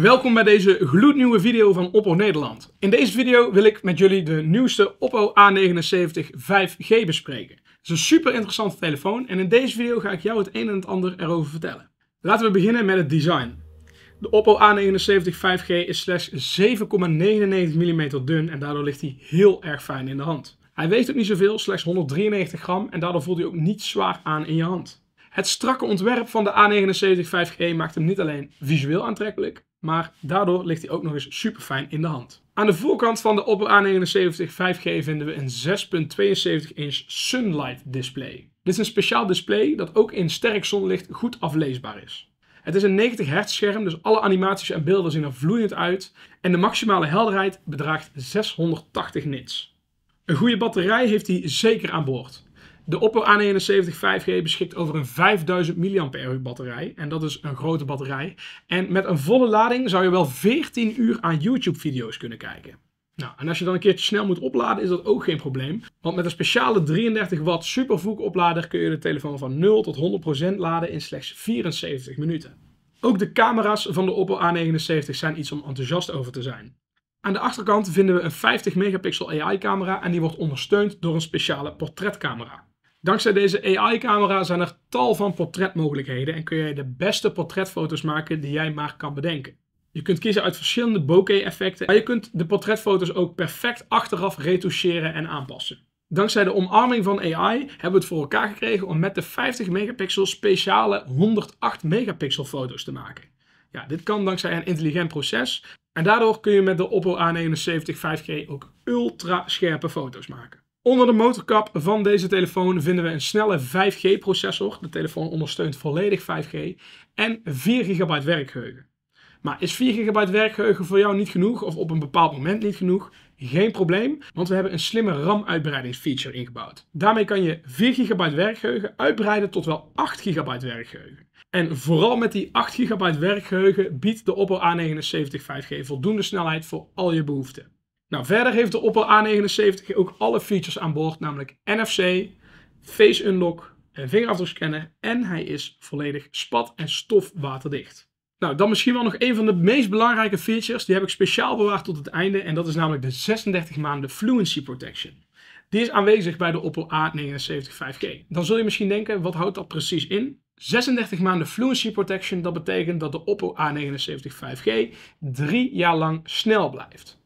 Welkom bij deze gloednieuwe video van Oppo Nederland. In deze video wil ik met jullie de nieuwste Oppo A79 5G bespreken. Het is een super interessante telefoon en in deze video ga ik jou het een en het ander erover vertellen. Laten we beginnen met het design. De Oppo A79 5G is slechts 7,99 mm dun en daardoor ligt hij heel erg fijn in de hand. Hij weegt ook niet zoveel, slechts 193 gram en daardoor voelt hij ook niet zwaar aan in je hand. Het strakke ontwerp van de A79 5G maakt hem niet alleen visueel aantrekkelijk, maar daardoor ligt hij ook nog eens super fijn in de hand. Aan de voorkant van de Oppo A79 5G vinden we een 6.72 inch Sunlight display. Dit is een speciaal display dat ook in sterk zonlicht goed afleesbaar is. Het is een 90 Hz scherm, dus alle animaties en beelden zien er vloeiend uit en de maximale helderheid bedraagt 680 nits. Een goede batterij heeft hij zeker aan boord. De Oppo A79 5G beschikt over een 5000 mAh batterij. En dat is een grote batterij. En met een volle lading zou je wel 14 uur aan YouTube video's kunnen kijken. Nou, en als je dan een keertje snel moet opladen, is dat ook geen probleem. Want met een speciale 33 watt supervoek oplader kun je de telefoon van 0 tot 100% laden in slechts 74 minuten. Ook de camera's van de Oppo A79 zijn iets om enthousiast over te zijn. Aan de achterkant vinden we een 50 megapixel AI camera en die wordt ondersteund door een speciale portretcamera. Dankzij deze AI-camera zijn er tal van portretmogelijkheden en kun je de beste portretfoto's maken die jij maar kan bedenken. Je kunt kiezen uit verschillende bokeh-effecten, maar je kunt de portretfoto's ook perfect achteraf retoucheren en aanpassen. Dankzij de omarming van AI hebben we het voor elkaar gekregen om met de 50 megapixel speciale 108 megapixel foto's te maken. Ja, dit kan dankzij een intelligent proces en daardoor kun je met de Oppo A79 5G ook ultra scherpe foto's maken. Onder de motorkap van deze telefoon vinden we een snelle 5G processor. De telefoon ondersteunt volledig 5G en 4 GB werkgeheugen. Maar is 4 GB werkgeheugen voor jou niet genoeg of op een bepaald moment niet genoeg? Geen probleem, want we hebben een slimme RAM-uitbreidingsfeature ingebouwd. Daarmee kan je 4 GB werkgeheugen uitbreiden tot wel 8 GB werkgeheugen. En vooral met die 8 GB werkgeheugen biedt de Oppo A79 5G voldoende snelheid voor al je behoeften. Nou, verder heeft de Opel A79 ook alle features aan boord, namelijk NFC, Face Unlock, een vingerafdrukscanner en hij is volledig spat- en stofwaterdicht. Nou, dan misschien wel nog een van de meest belangrijke features. Die heb ik speciaal bewaard tot het einde. En dat is namelijk de 36 maanden Fluency Protection. Die is aanwezig bij de Opel A79 5G. Dan zul je misschien denken, wat houdt dat precies in? 36 maanden Fluency Protection, dat betekent dat de Oppo A79 5G drie jaar lang snel blijft.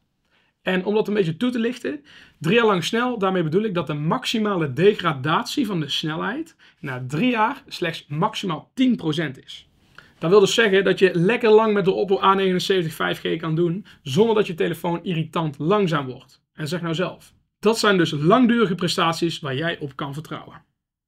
En om dat een beetje toe te lichten, drie jaar lang snel, daarmee bedoel ik dat de maximale degradatie van de snelheid na drie jaar slechts maximaal 10% is. Dat wil dus zeggen dat je lekker lang met de Oppo A79 5G kan doen zonder dat je telefoon irritant langzaam wordt. En zeg nou zelf, dat zijn dus langdurige prestaties waar jij op kan vertrouwen.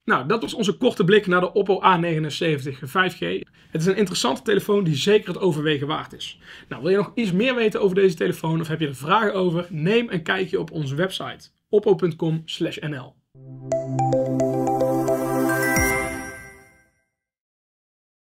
Nou, dat was onze korte blik naar de Oppo A79 5G. Het is een interessante telefoon die zeker het overwegen waard is. Nou, wil je nog iets meer weten over deze telefoon of heb je er vragen over? Neem een kijkje op onze website oppo.com/nl.